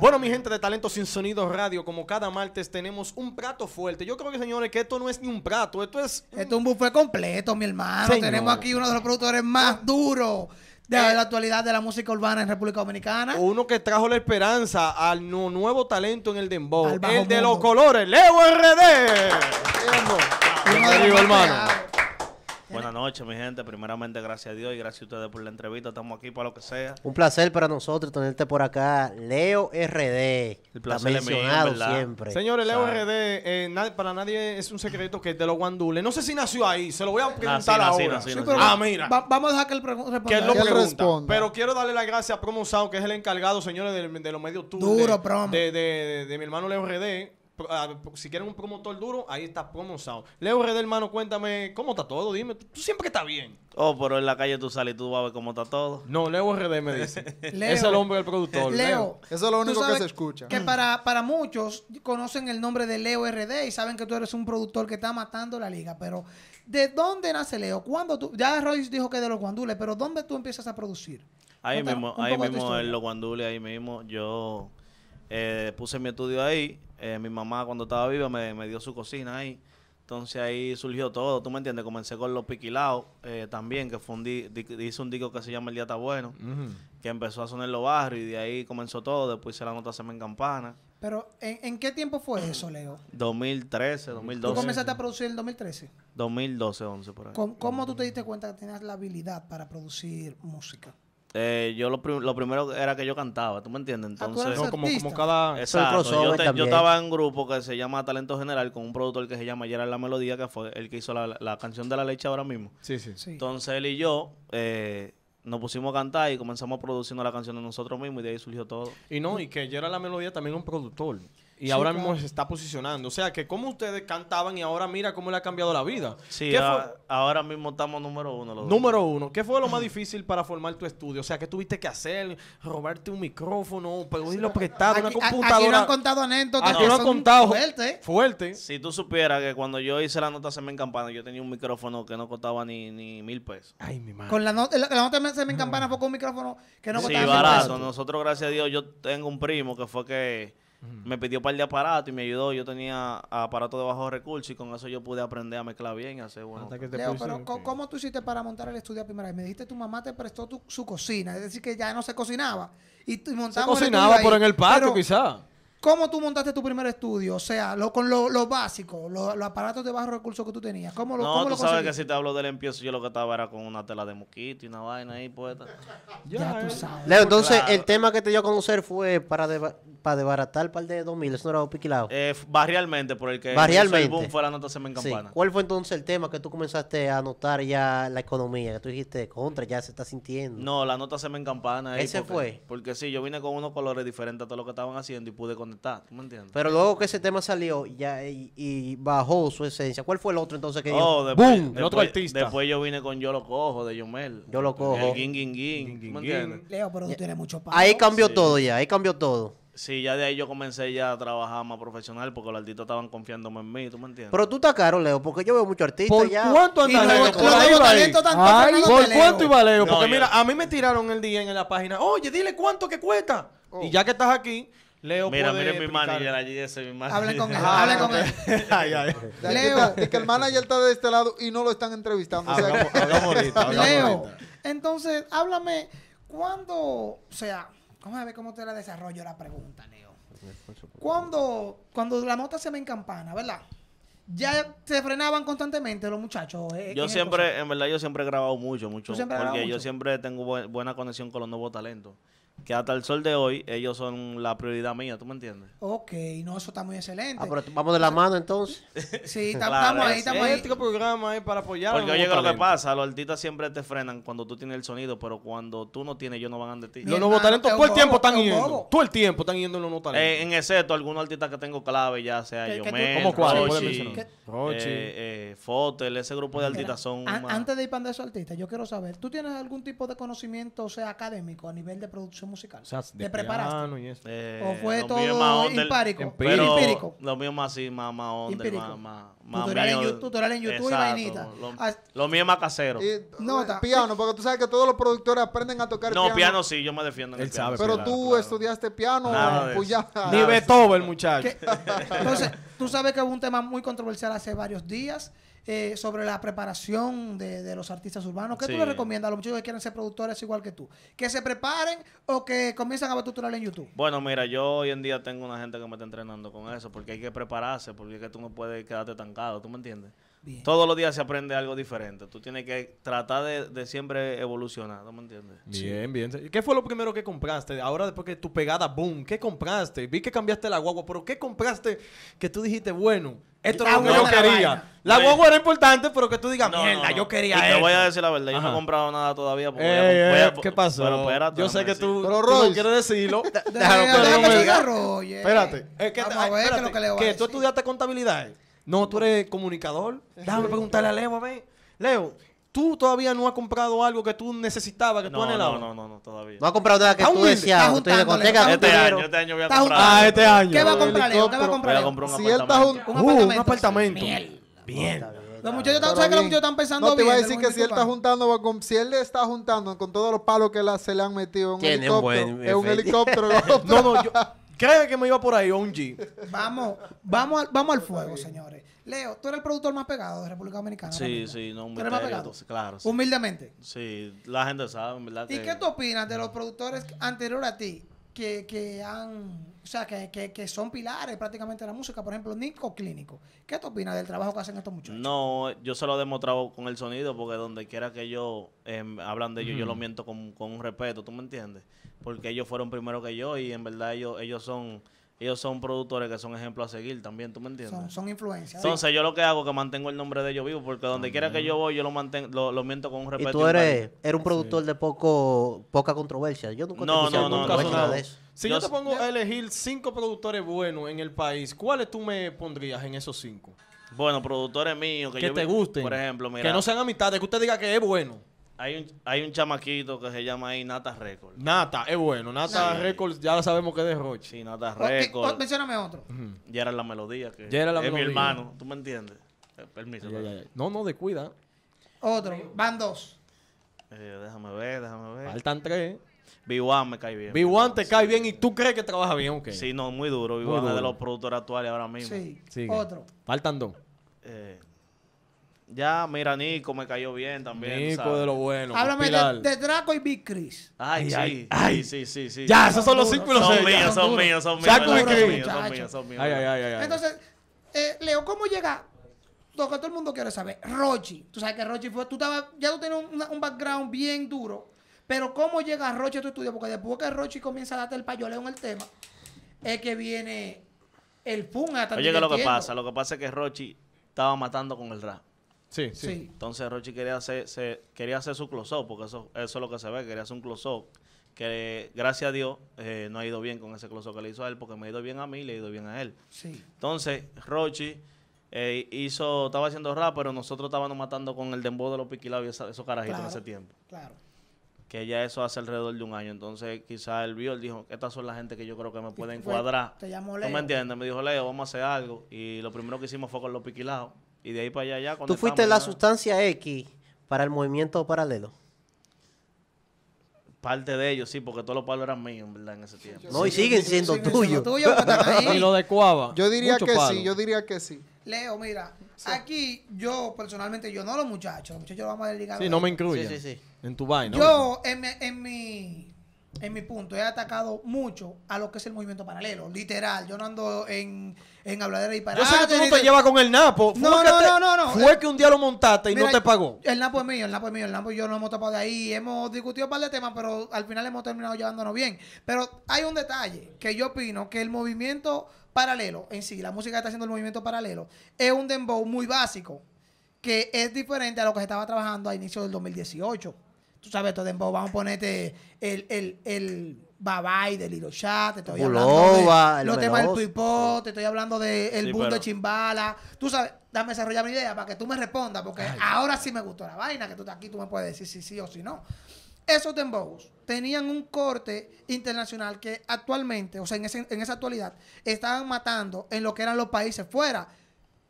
Bueno, mi gente de Talento Sin Sonido Radio, como cada martes tenemos un plato fuerte. Yo creo que, señores, que esto no es ni un plato, esto es... Esto es un buffet completo, mi hermano. Tenemos aquí uno de los productores más duros de eh. la actualidad de la música urbana en República Dominicana. Uno que trajo la esperanza al nuevo talento en el dembow, el de los colores, Leo RD. hermano. Buenas noches, mi gente. Primeramente, gracias a Dios y gracias a ustedes por la entrevista. Estamos aquí para lo que sea. Un placer para nosotros tenerte por acá, Leo RD. El placer mencionado mío, siempre. Señores, Leo RD, eh, para nadie es un secreto que es de los guandules. No sé si nació ahí, se lo voy a preguntar ahora. ah, mira. vamos a dejar que él responda. Responda. Pero quiero darle las gracias a Promo Sao, que es el encargado, señores, de, los medios Duro, de, de, de mi hermano Leo RD Ah, si quieren un promotor duro, ahí está Promo Leo R.D., hermano, cuéntame cómo está todo. Dime, tú siempre que está bien. Oh, pero en la calle tú sales y tú vas a ver cómo está todo. No, Leo RD me dice. es el hombre del productor. Leo, Eso es lo único que se escucha. Que para, para muchos conocen el nombre de Leo RD y saben que tú eres un productor que está matando la liga. Pero, ¿de dónde nace Leo? ¿Cuándo tú? Ya Royce dijo que de los guandules, pero ¿dónde tú empiezas a producir? Ahí mismo, ahí mismo en los guandules, ahí mismo. Yo eh, puse mi estudio ahí. Eh, mi mamá cuando estaba viva me, dio su cocina ahí. Entonces ahí surgió todo, ¿tú me entiendes? Comencé con Los Piquilados eh, también, que fundí, hice un disco que se llama El Día Está Bueno, que empezó a sonar los barrios y de ahí comenzó todo. Después se la nota Semen Campana. Pero, ¿en, qué tiempo fue eso, Leo? 2013, 2012. ¿Tú comenzaste a producir en 2013? 2012, 11, por ahí. ¿Cómo, cómo tú te diste cuenta que tenías la habilidad para producir música? Eh, yo lo, primero era que yo cantaba, ¿tú me entiendes? Ah, Entonces, como, cada... Exacto, yo, estaba en un grupo que se llama Talento General con un productor que se llama Gerard La Melodía, que fue el que hizo la, canción de la leche ahora mismo. Sí, sí. Entonces él y yo eh, nos pusimos a cantar y comenzamos produciendo la canción de nosotros mismos y de ahí surgió todo. Y no, y que Gerard La Melodía también es un productor. Y ahora mismo se está posicionando. O sea, que como ustedes cantaban y ahora mira cómo le ha cambiado la vida. Sí, ahora mismo estamos número uno. número uno. ¿Qué fue lo más difícil para formar tu estudio? O sea, ¿qué tuviste que hacer? ¿Robarte un micrófono? ¿Pedirlo prestado? ¿Una computadora? Aquí no han contado anécdotas. Aquí no, contado. Fuerte. ¿eh? Fuerte. Si tú supieras que cuando yo hice la nota me Campana, yo tenía un micrófono que no costaba ni, mil pesos. Ay, mi madre. Con la, nota la nota Campana fue con un micrófono que no costaba Sí, barato. Nosotros, gracias a Dios, yo tengo un primo que fue que me pidió un par de aparatos y me ayudó. Yo tenía aparatos de bajo recurso y con eso yo pude aprender a mezclar bien y hacer bueno. ¿cómo, tú hiciste para montar el estudio a primera vez? Me dijiste tu mamá te prestó tu, su cocina, es decir, que ya no se cocinaba. Y, y montamos se cocinaba, por pero en el patio quizás. ¿Cómo tú montaste tu primer estudio? O sea, lo, con lo, básico, los aparatos de bajo recurso que tú tenías. ¿Cómo lo No, tú sabes que si te hablo del empiezo, yo lo que estaba era con una tela de mosquito y una vaina ahí puesta. Ya, tú eh. sabes. Leo, entonces el tema que te dio a conocer fue para, para desbaratar el par de 2000, eso no era piquilado. Eh, barrialmente, por el que barrialmente. el boom fue la nota en campana. ¿Cuál fue entonces el tema que tú comenzaste a notar ya la economía? Que tú dijiste, contra, ya se está sintiendo. No, la nota se me campana. Ese fue. Porque sí, yo vine con unos colores diferentes a todo lo que estaban haciendo y pude con ¿tú me entiendes? Pero luego que ese tema salió ya y, bajó su esencia, ¿cuál fue el otro entonces que oh, después, el otro artista. Después yo vine con Yo lo cojo de Yomel. Yo lo cojo. El ging, ging, ging, ¿Me entiendes? Leo, pero tú tienes mucho para Ahí cambió todo ya, ahí cambió todo. Sí, ya de ahí yo comencé ya a trabajar más profesional porque los artistas estaban confiándome en mí, ¿tú me entiendes? Pero tú estás caro, Leo, porque yo veo muchos artistas ¿Por ya. ¿Cuánto andas Leo? Por, cuánto iba Leo? Porque mira, a mí me tiraron el día en la página, oye, dile cuánto que cuesta. Oh. Y ya que estás aquí, Leo Mira, mire mira mi manager allí, ese mi manager. Hablen con él, hable con él. Leo. es que el manager está de este lado y no lo están entrevistando. o sea, Hablamos, ahorita. Leo, entonces, háblame, ¿cuándo, o sea, vamos a ver cómo te la desarrollo la pregunta, Leo? Cuando, cuando la nota se me encampana, ¿verdad? Ya se frenaban constantemente los muchachos. Eh, yo siempre, en verdad, yo siempre he grabado mucho, mucho. Porque yo siempre tengo buena conexión con los nuevos talentos que hasta el sol de hoy ellos son la prioridad mía, ¿tú me entiendes? Ok, no, eso está muy excelente. Ah, pero vamos de la mano entonces. sí, estamos ahí, estamos ahí. este programa para apoyar. Porque oye, lo que pasa, los artistas siempre te frenan cuando tú tienes el sonido, pero cuando tú no tienes, ellos no van de ti. Los nuevos talentos todo el tiempo están yendo. Todo el tiempo están yendo los nuevos eh, talentos. en excepto algunos artistas que tengo clave, ya sea Yomel, ¿Cómo cuál? Eh, eh, Fotel, ese grupo de artistas son... Antes de ir para esos artistas, yo quiero saber, ¿tú tienes algún tipo de conocimiento, o sea, académico a nivel de producción? musical? ¿Te preparaste? Eh, ¿O fue todo empírico? empírico? Lo mío más así, más, más onda, más, tutorial, en YouTube, tutorial en YouTube y vainita. Lo, ah, mío más casero. no eh, Piano, porque tú sabes que todos los productores aprenden a tocar no, piano. No, piano sí, yo me defiendo en el piano. Pero tú estudiaste piano, eh, pues ya. Ni Beethoven, muchacho. Entonces... Tú sabes que hubo un tema muy controversial hace varios días eh, sobre la preparación de, los artistas urbanos. ¿Qué tú le recomiendas a los muchachos que quieren ser productores igual que tú? ¿Que se preparen o que comiencen a ver en YouTube? Bueno, mira, yo hoy en día tengo una gente que me está entrenando con eso porque hay que prepararse, porque tú no puedes quedarte estancado, ¿tú me entiendes? Todos los días se aprende algo diferente. Tú tienes que tratar de, siempre evolucionar, ¿no me entiendes? Bien, bien. ¿Qué fue lo primero que compraste? Ahora después que tu pegada, boom, ¿qué compraste? Vi que cambiaste la guagua, pero ¿qué compraste que tú dijiste, bueno, esto ah, es lo que yo quería? La, guagua era importante, pero que tú digas, mierda, yo quería eso. Te voy a decir la verdad, yo no he comprado nada todavía. Porque eh, eh, ¿Qué pasó? yo sé que tú, quieres decirlo. Déjalo, déjame, Espérate. Es que, tú estudiaste contabilidad. No, tú eres comunicador. Déjame preguntarle a Leo, a ver. Leo, tú todavía no has comprado algo que tú necesitabas, que tú anhelabas. No, no, no, no, todavía. No has comprado nada que tú deseabas. este año, este año voy a comprar. Ah, este año. ¿Qué va a comprar Leo? ¿Qué va a comprar si él está un, un, uh, un apartamento. Bien. bien. Los muchachos están, ¿sabes que los muchachos están pensando No, te iba a decir que si él está juntando, con, si él está juntando con todos los palos que se le han metido en un helicóptero, es un helicóptero. no, no, yo... Créeme que me iba por ahí, ongi Vamos, vamos, al, vamos al fuego, señores. Leo, tú eres el productor más pegado de República Dominicana. Sí, sí, no, muy pegado? Claro. Humildemente. Sí, la gente sabe, ¿Y qué tú opinas de los productores anteriores a ti que, que han, o sea, que, que, que, son pilares prácticamente de la música. Por ejemplo, Nico Clínico. ¿Qué te opinas del trabajo que hacen estos muchachos? No, yo se lo he demostrado con el sonido, porque donde quiera que ellos em, hablan de ellos, yo lo miento con, con un respeto, ¿tú me entiendes? Porque ellos fueron primero que yo y en verdad ellos, ellos son ellos son productores que son ejemplos a seguir también, ¿tú me entiendes? Son, son influencias. Entonces yo lo que hago es que mantengo el nombre de ellos vivo, porque donde quiera que yo voy, yo lo mantengo, lo, miento con un respeto. Y tú eres, un ah, productor de poco poca controversia. Yo nunca no, no, no, de eso. Si yo, te pongo a elegir cinco productores buenos en el país, ¿cuáles tú me pondrías en esos cinco? Bueno, productores míos que, te gusten. Por ejemplo, mira. Que no sean amistades, que usted diga que es bueno. Hay un, hay un chamaquito que se llama ahí Nata Records. Nata, es bueno. Nata Records ya sabemos que es de Roche. Sí, Nata Records. Mencioname otro. Ya era la melodía. Que era la es mi hermano, ¿tú me entiendes? Eh, permiso. No, no, de cuida. Otro, van dos. Eh, déjame ver, déjame ver. Faltan tres. b me cae bien. b te cae bien y tú crees que trabaja bien, qué? Sí, no, muy duro. b es de los productores actuales ahora mismo. Sí, otro. Faltan dos. Eh, ya, mira, Nico me cayó bien también. Nico de lo bueno. Háblame de, Draco y Big Chris. Ay, sí. Ay, sí, sí, sí. Ya, esos son los cinco los son eh, Míos, son míos, son míos, son míos. Son míos, son míos, son míos. Ay, ay, ay, ay. Entonces, eh, Leo, ¿cómo llega? Lo que todo el mundo quiere saber. Rochi. Tú sabes que Rochi fue. Tú estabas, ya tú tenías un, background bien duro. Pero, ¿cómo llega Rochi a tu estudio? Porque después que Rochi comienza a darte el payoleo en el tema, es que viene el pum hasta Oye, que lo que pasa, lo que pasa es que Rochi estaba matando con el rap. Sí, sí. Entonces Rochi quería hacer, se, quería hacer su close-up, porque eso, eso es lo que se ve, quería hacer un close-up. Que gracias a Dios eh, no ha ido bien con ese close-up que le hizo a él, porque me ha ido bien a mí y le ha ido bien a él. Sí. Entonces Rochi eh, hizo, estaba haciendo rap, pero nosotros estábamos matando con el dembow de los piquilados y esos carajitos en ese tiempo. Claro. Que ya eso hace alrededor de un año. Entonces, quizás él vio, él dijo, estas son las gente que yo creo que me pueden cuadrar. Te llamó Leo. No me entiendes? Me dijo, Leo, vamos a hacer algo. Y lo primero que hicimos fue con los piquilados. Y de ahí para allá ya... Cuando ¿Tú fuiste la sustancia X para el movimiento paralelo? parte de ellos, sí, porque todos los palos eran míos, ¿verdad? En ese tiempo. No, y siguen siendo tuyos. y lo de Cuava. Yo diría que sí, yo diría que sí. Leo, mira, aquí yo personalmente, yo no los muchachos, los muchachos los vamos a desligar. Sí, no me incluye. Sí, sí, sí. En tu vaina. Yo, en en mi en mi punto, he atacado mucho a lo que es el movimiento paralelo. Literal, yo no ando en, en habladera y paralelo. Yo sé que tú no te llevas con el Napo. No, no, no, no, Fue que un día lo montaste y no te pagó. El Napo es mío, el Napo es mío, el Napo y yo no hemos tapado de ahí. Hemos discutido un par de temas, pero al final hemos terminado llevándonos bien. Pero hay un detalle que yo opino que el movimiento paralelo en sí, la música que está haciendo el movimiento paralelo, es un dembow muy básico que es diferente a lo que se estaba trabajando a inicios del 2018 tú sabes, todo dembow, vamos a ponerte el, el, el Babay de Lilo Chat, te estoy hablando de los temas del Tuipó, te estoy hablando de El de Chimbala. Tú sabes, dame desarrollar mi idea para que tú me respondas, porque ahora sí me gustó la vaina, que tú estás aquí, tú me puedes decir si sí o si no. Esos dembows tenían un corte internacional que actualmente, o sea, en, en esa actualidad, estaban matando en lo que eran los países fuera.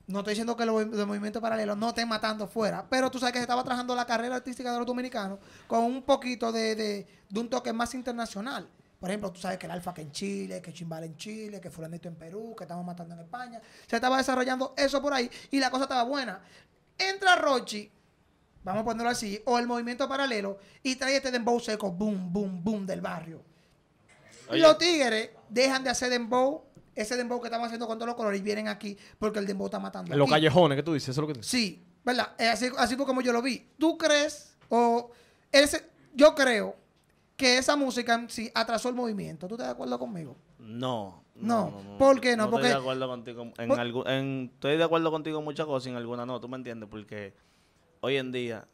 No estoy diciendo que los, movimientos paralelos no estén matando fuera, pero tú sabes que se estaba trabajando la carrera artística de los dominicanos con un poquito de, un toque más internacional. Por ejemplo, tú sabes que el alfa que en Chile, que Chimbal en Chile, que fulanito en Perú, que estamos matando en España. Se estaba desarrollando eso por ahí y la cosa estaba buena. Entra Rochi, vamos a ponerlo así, o el movimiento paralelo y trae este dembow seco, boom, boom, boom del barrio. Los tigres dejan de hacer dembow ese dembow que estamos haciendo con todos los colores vienen aquí porque el dembow está matando. En los callejones que tú dices, eso es lo que Sí, ¿verdad? Eh, así, así fue como yo lo vi. ¿Tú crees o ese, yo creo que esa música sí atrasó el movimiento? ¿Tú estás de acuerdo conmigo? No. No, no ¿por qué no? estoy de acuerdo contigo pues en, estoy de acuerdo contigo en muchas cosas y en algunas no, tú me entiendes, porque hoy en día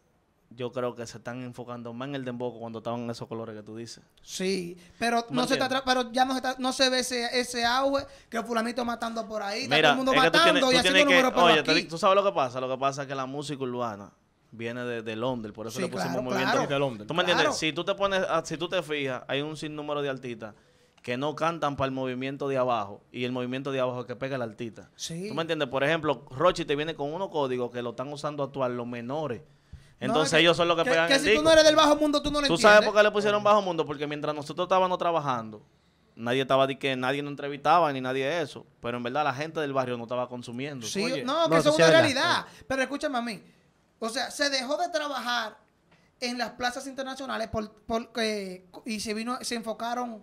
yo creo que se están enfocando más en el demboco cuando estaban en esos colores que tú dices. Sí, pero no se está pero ya no se, ve ese, ese auge que fulanito matando por ahí, todo el mundo matando tienes, Oye, tú sabes lo que pasa, lo que pasa es que la música urbana viene de, Londres, por eso le pusimos movimiento de Londres. ¿Tú me Si tú te pones si tú te fijas, hay un sinnúmero de artistas que no cantan para el movimiento de abajo y el movimiento de abajo es que pega el artista. Sí. ¿Tú me entiendes? Por ejemplo, Rochi te viene con unos códigos que lo están usando actual los menores entonces ellos son los que, pegan que si tú no eres del bajo mundo, tú no lo entiendes. ¿Tú sabes por qué le pusieron bajo mundo? Porque mientras nosotros estábamos trabajando, nadie estaba de que nadie nos entrevistaba ni nadie eso. Pero en verdad la gente del barrio no estaba consumiendo. Sí, no, que eso es una realidad. Pero escúchame a mí. O sea, se dejó de trabajar en las plazas internacionales eh, y se vino, se enfocaron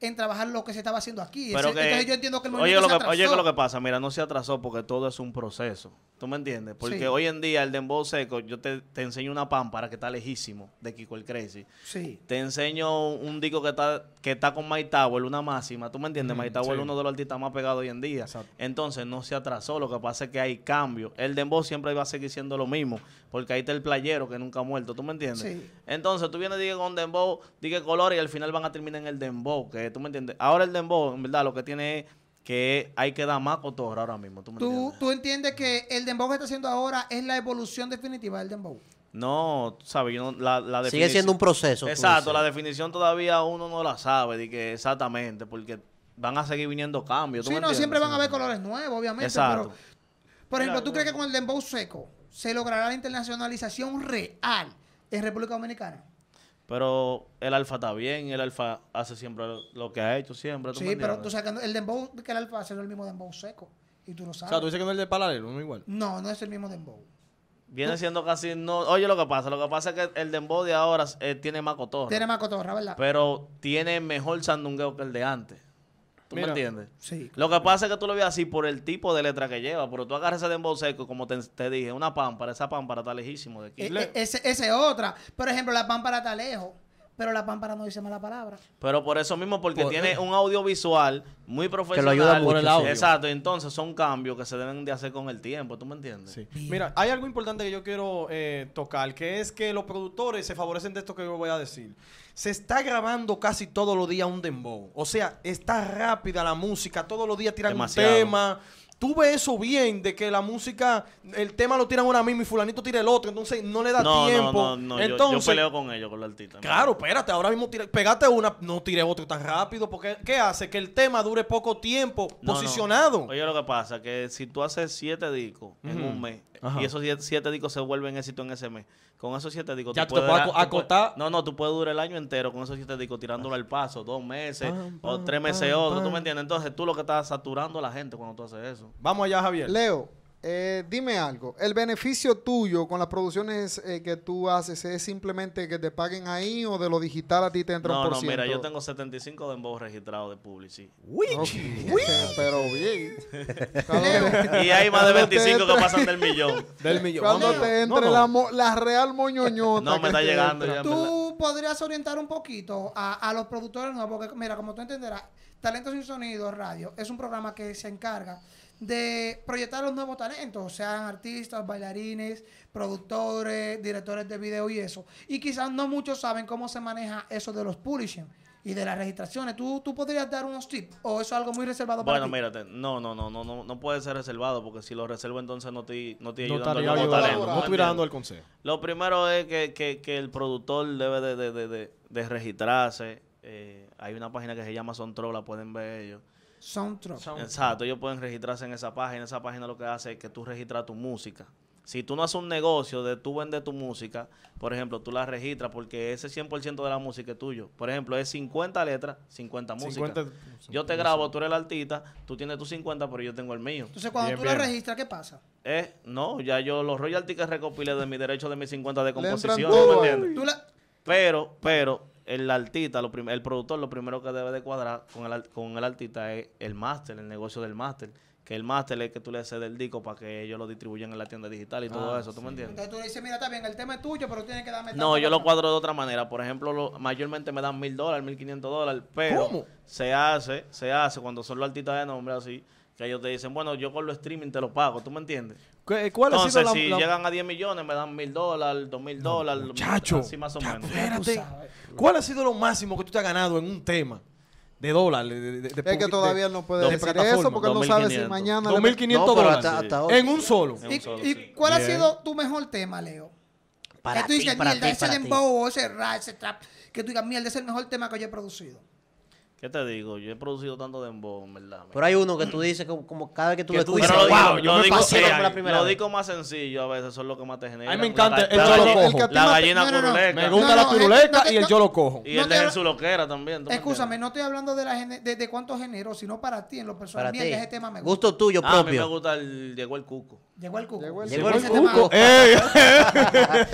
en trabajar lo que se estaba haciendo aquí. Pero entonces yo entiendo que el oye, lo que, lo que pasa, mira, no se atrasó porque todo es un proceso. ¿Tú me entiendes? Porque hoy en día el dembow seco, yo te, enseño una pámpara que está lejísimo de Kiko el Crazy. Sí. Te enseño un disco que está, que está con Mike Tower, una máxima. ¿Tú me entiendes? Mm, Tower uno de los artistas más pegados hoy en día. Entonces no se atrasó, lo que pasa es que hay cambio El dembow siempre va a seguir siendo lo mismo, porque ahí está el playero que nunca ha muerto. ¿Tú me entiendes? Entonces tú vienes, dije con dembow, dije color y al final van a terminar en el dembow, que ¿tú me entiendes? Ahora el dembow, en verdad, lo que tiene es que hay que dar más cotorra ahora mismo, ¿tú entiendes? que el dembow que está haciendo ahora es la evolución definitiva del dembow? No, sabes, yo la, Sigue siendo un proceso. Exacto, la definición todavía uno no la sabe, de que exactamente, porque van a seguir viniendo cambios. ¿tú sí, no, siempre van a haber colores nuevos, obviamente. por ejemplo, ¿tú crees que con el dembow seco se logrará la internacionalización real en República Dominicana? Pero el alfa está bien, el alfa hace siempre lo que ha hecho, siempre. sí, pero tú sabes que el dembow que el alfa hace es el mismo dembow seco. Y tú lo sabes. O sea, tú dices que no es el de paralelo, no es igual. No, no es el mismo dembow. Viene siendo casi no. Oye, lo que pasa, lo que pasa es que el dembow de ahora eh, tiene más cotorra. Tiene más cotorra, ¿verdad? Pero tiene mejor sandungueo que el de antes. ¿Tú me entiendes? Sí. Lo que pasa es que tú lo ves así por el tipo de letra que lleva, pero tú agarras ese dembow seco, como te, dije, una pámpara, esa pámpara está lejísimo de aquí. Eh, eh, esa es otra. Por ejemplo, la pámpara está lejos pero la pámpara no dice mala palabra. Pero por eso mismo, porque tiene eh. un audiovisual muy profesional. Que lo ayuda por el audio. Exacto, entonces son cambios que se deben de hacer con el tiempo, ¿tú me entiendes? Sí. Mira, hay algo importante que yo quiero eh, tocar, que es que los productores se favorecen de esto que yo voy a decir. Se está grabando casi todos los días un dembow. O sea, está rápida la música, todos los días tiran un tema tuve eso bien de que la música, el tema lo tiran una misma y fulanito tira el otro, entonces no le da tiempo. No, no, no, entonces, yo, peleo con ellos, con la artistas. Claro, espérate, ahora mismo tira, pegate una, no tire otro tan rápido, porque ¿qué hace? Que el tema dure poco tiempo posicionado. Oye, lo que pasa, que si tú haces siete discos en un mes, y esos siete, discos se vuelven éxito en ese mes, con esos siete discos ya te puedes acotar. no, no, tú puedes durar el año entero con esos siete discos tirándolo al paso, dos meses, o tres meses o otro, ¿tú me entiendes? Entonces tú lo que estás saturando a la gente cuando tú haces eso. Vamos allá, Javier. Leo, eh, dime algo. ¿El beneficio tuyo con las producciones eh, que tú haces es simplemente que te paguen ahí o de lo digital a ti te entra por un por No, mira, yo tengo 75 de embos registrados de Publicis. ¡Wiii! Pero bien. y hay más de 25 que pasan del millón. Del millón. Cuando te entre La, la, real moñoñota. no, me está llegando ya. Tú podrías orientar un poquito a, a los productores nuevos, porque mira, como tú entenderás Talentos sin Sonido Radio es un programa que se encarga de proyectar los nuevos talentos, sean artistas, bailarines, productores, directores de video y eso. Y quizás no muchos saben cómo se maneja eso de los publishing y de las registraciones. ¿Tú, tú podrías dar unos tips o es algo muy reservado para bueno, mírate, no, no, no, no, no, puede ser reservado porque si lo reservo entonces no te no te ayudando talentos. No dando el consejo. Lo primero es que, que, que el productor debe de, de, de, de registrarse eh, hay una página que se llama Troll, la pueden ver ellos. Soundtrack. Exacto, ellos pueden registrarse en esa página. Esa página lo que hace es que tú registras tu música. Si tú no haces un negocio de tú vender tu música, por ejemplo, tú la registras porque ese 100% de la música es tuyo. Por ejemplo, es 50 letras, 50 músicas. yo te grabo, tú eres el artista, tú tienes tus 50, pero yo tengo el mío. Entonces, cuando tú la registras, ¿qué pasa? Eh, no, ya yo los royalties que recopilé de mi derecho de mis 50 de composición, ¿no me entiendes? Pero, pero, el artista, lo el productor, lo primero que debe de cuadrar con el, con el artista es el máster, el negocio del máster. Que el máster es que tú le cedes el disco para que ellos lo distribuyan en la tienda digital y todo ah, eso, ¿tú me entiendes? Entonces tú dices, mira, está bien, el tema es tuyo, pero tienes que darme... No, yo lo cuadro de otra manera. Por ejemplo, mayormente me dan mil dólares, mil quinientos dólares, pero se hace, se hace cuando son los artistas de nombre así, que ellos te dicen, bueno, yo con lo streaming te lo pago, ¿tú me entiendes? Eh, ¿Cuál ha sido si llegan a 10 millones, me dan mil dólares, dos mil dólares. Chacho, así más o menos. Espérate. ¿Cuál ha sido lo máximo que tú te has ganado en un tema? De dólares. De, de, es que todavía no puede decir eso porque no sabes si mañana. 2.500 quinientos dólares. En un solo. ¿Y, cuál ha sido tu mejor tema, Leo? Para que tú digas, mierda, ese dembow, ese rap, ese trap. Que tú digas, mierda, ese es el mejor tema que yo he producido. ¿Qué te digo? Yo he producido tanto de en verdad. Pero hay uno que tú dices, como, como cada vez que tú lo escuchas, yo, lo digo, más sencillo a veces son los que más te genera A mí me encanta el, la, yo lo cojo. La, gallina curuleta. Me gusta la curuleta y el yo lo cojo. Y el de Jesús Loquera también. Escúchame, no estoy hablando de, la, de, cuántos sino para ti, en lo personal. Mira, ese tema me gusta. Gusto tuyo propio. Ah, a mí me gusta el Llegó el Cuco. Llegó el Cuco. Llegó el Cuco.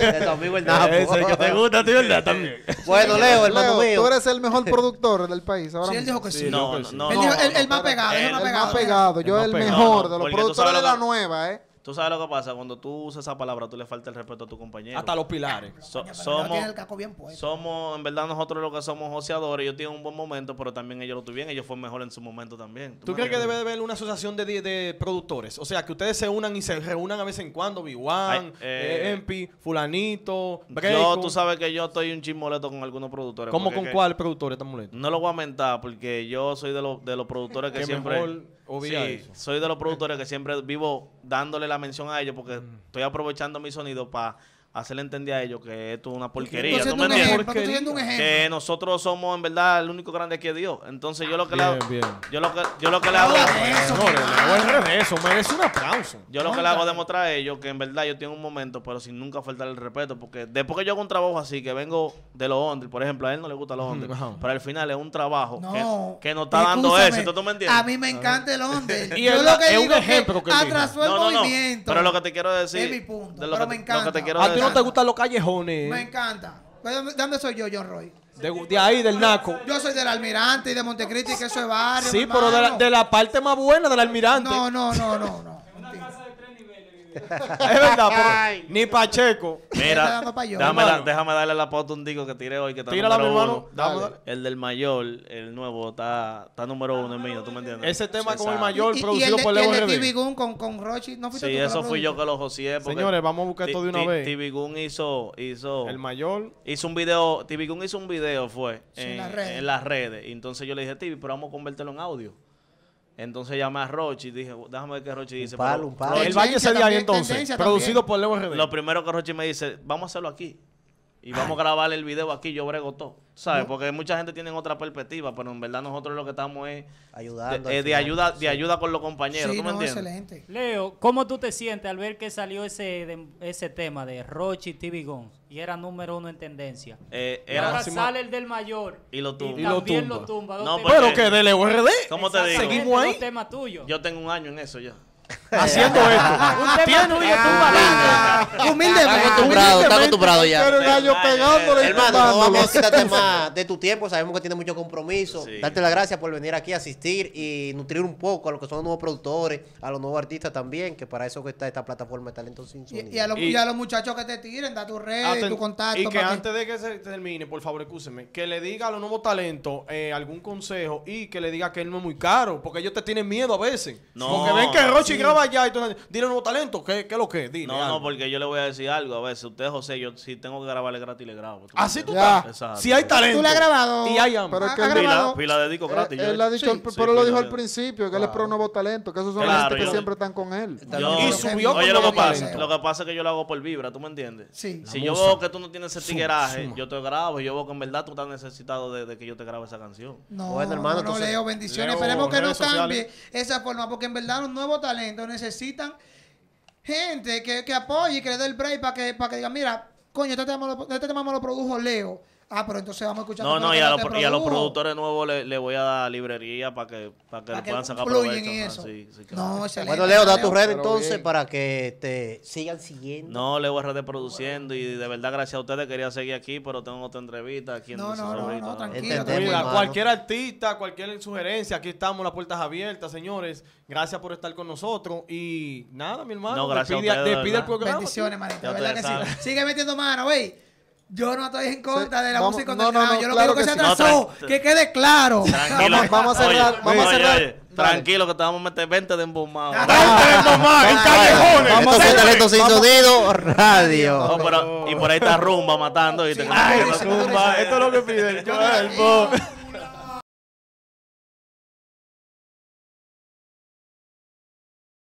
De el Napo. te gusta a ¿verdad? También. Bueno, Leo, hermano mío. tú eres el mejor productor del país. Sí, él dijo que sí. No, no, no, él dijo, más pegado, el, más pegado. Yo el mejor de los productores de la nueva, ¿eh? Tú sabes lo que pasa, cuando tú usas esa palabra, tú le falta el respeto a tu compañero. Hasta los pilares. somos, bien somos, en verdad, nosotros lo que somos joseadores. Yo tengo un buen momento, pero también ellos lo tuvieron. Ellos fueron mejor en su momento también. ¿Tú, crees que debe haber una asociación de, de, productores? O sea, que ustedes se unan y se reúnan a vez en cuando. B1, eh, eh, Fulanito, Breco. Yo, tú sabes que yo estoy un chismoleto con algunos productores. ¿Cómo con cuál productor estamos molesto? No lo voy a mentar, porque yo soy de, los de los productores que, siempre sí, soy de los productores que siempre vivo dándole la mención a ellos porque mm. estoy aprovechando mi sonido para hacerle entender a ellos que esto es una porquería. ¿Tú me entiendes? Que nosotros somos en verdad el único grande que Dios. Entonces yo lo que le hago. Yo lo que, yo lo que le hago. eso merece un aplauso. Yo lo que le hago es demostrar a ellos que en verdad yo tengo un momento, pero sin nunca faltar el respeto. Porque después que yo hago un trabajo así, que vengo de los hombres por ejemplo, a él no le gusta los hombres Pero al final es un trabajo que, que nos está dando eso, ¿Tú me entiendes? A mí me encanta el es un ejemplo que, que atrasó el movimiento. Pero lo que te quiero decir. Es mi punto. pero me encanta no te gustan los callejones. Me encanta. ¿De dónde soy yo, John Roy? De, ahí, del Naco. Yo soy del Almirante y de Montecristi, que eso es barrio. Sí, pero de la, de la, parte más buena del Almirante. No, no, no, no. no es verdad, ni Pacheco. Mira, déjame, darle la pauta un disco que tiré hoy. Que está Tírala, mi hermano. El del mayor, el nuevo, está, está número uno en mío, ¿tú me entiendes? Ese tema con el mayor, producido y el por Leo TV Gun con, con Rochi, ¿no Sí, eso fui yo que lo josé. Señores, vamos a buscar esto de una vez. TV Gun hizo, hizo... El mayor. Hizo un video, TV Gun hizo un video, fue, en, las redes. Entonces yo le dije, TV, pero vamos a convertirlo en audio. Entonces llamé a Rochi y dije, déjame ver qué Rochi dice. Un palo, un El baño ese día ahí entonces, producido por Leo RD. Lo primero que Rochi me dice, vamos a hacerlo aquí y vamos a grabar el video aquí, yo brego todo. ¿Sabes? Porque mucha gente tiene otra perspectiva, pero en verdad nosotros lo que estamos es Ayudando de, eh, ayuda, ayuda con los compañeros. Leo, ¿cómo tú te sientes al ver que salió ese, ese tema de Rochi TV Tibigón y era número uno en tendencia? Eh, y ahora sale el del mayor y lo tumba. Y, también lo tumba. pero que del EURD. ¿Cómo te digo? Seguimos ahí. Tema tuyo. Yo tengo un año en eso ya. Haciendo esto. Un tema tuyo tumba. Ah, acostumbrado, está acostumbrado ya. vamos de tu tiempo. Sabemos que tienes mucho compromiso. Darte las gracias por venir aquí a asistir y nutrir un poco a los que son los nuevos productores, a los nuevos artistas también, que para eso que está esta plataforma de talento sin sonido. Y, a los, muchachos que te tiren, da tu red, ah, tu contacto. Y que antes de que se termine, por favor, escúcheme, que le diga a los nuevos talentos eh, algún consejo y que le diga que él no es muy caro, porque ellos te tienen miedo a veces. No. Porque ven que Rochi graba ya y tú, dile a nuevo talento, ¿qué, qué es lo que? Dile, no, no, porque yo le voy a decir algo veces. Usted, José, yo si tengo que grabarle gratis, le grabo. Así tú estás. Si hay talento. Tú le has grabado. Y hay hambre. Pero que pila, gratis. pero, lo dijo al principio, que claro. él es pro nuevo talento, que esos son los que siempre están con él. y subió Oye, lo que pasa, lo que pasa es que yo lo hago por vibra, ¿tú me entiendes? Si yo veo que tú no tienes ese tigueraje, yo te grabo. yo veo que en verdad tú estás necesitado de, que yo te grabe esa canción. No, hermano, no, Leo, bendiciones. Esperemos que no cambie esa forma, porque en verdad los nuevos talentos necesitan gente que, que apoye y que le dé el break para que, para que diga, mira, coño, este tema, lo, este tema me lo produjo Leo Ah, pero entonces vamos a escuchar. No, no, y a, los productores nuevos le, voy a dar librería para que, que puedan sacar provecho. Eso. No, Bueno, Leo, da tu red entonces para que te este, sigan siguiendo. No, Leo de produciendo y de verdad gracias a ustedes quería seguir aquí, pero tengo otra entrevista aquí en No, no, no, no, tranquilo. Este cualquier artista, cualquier sugerencia, aquí estamos, las puertas abiertas, señores. Gracias por estar con nosotros y nada, mi hermano. No, gracias a el programa. Bendiciones, manita. Sigue metiendo mano, güey. Yo no estoy en contra de la música no, no, no, yo lo claro que, que, que se atrasó. que quede claro. Tranquilo. Vamos, a cerrar. vamos a cerrar. tranquilo que te vamos a meter 20 de embomado. 20 de embomado en callejones. Vamos a hacer esto sin sonido radio. pero, y por ahí está rumba matando. Y te Ay, rumba. Esto es lo que piden. Yo,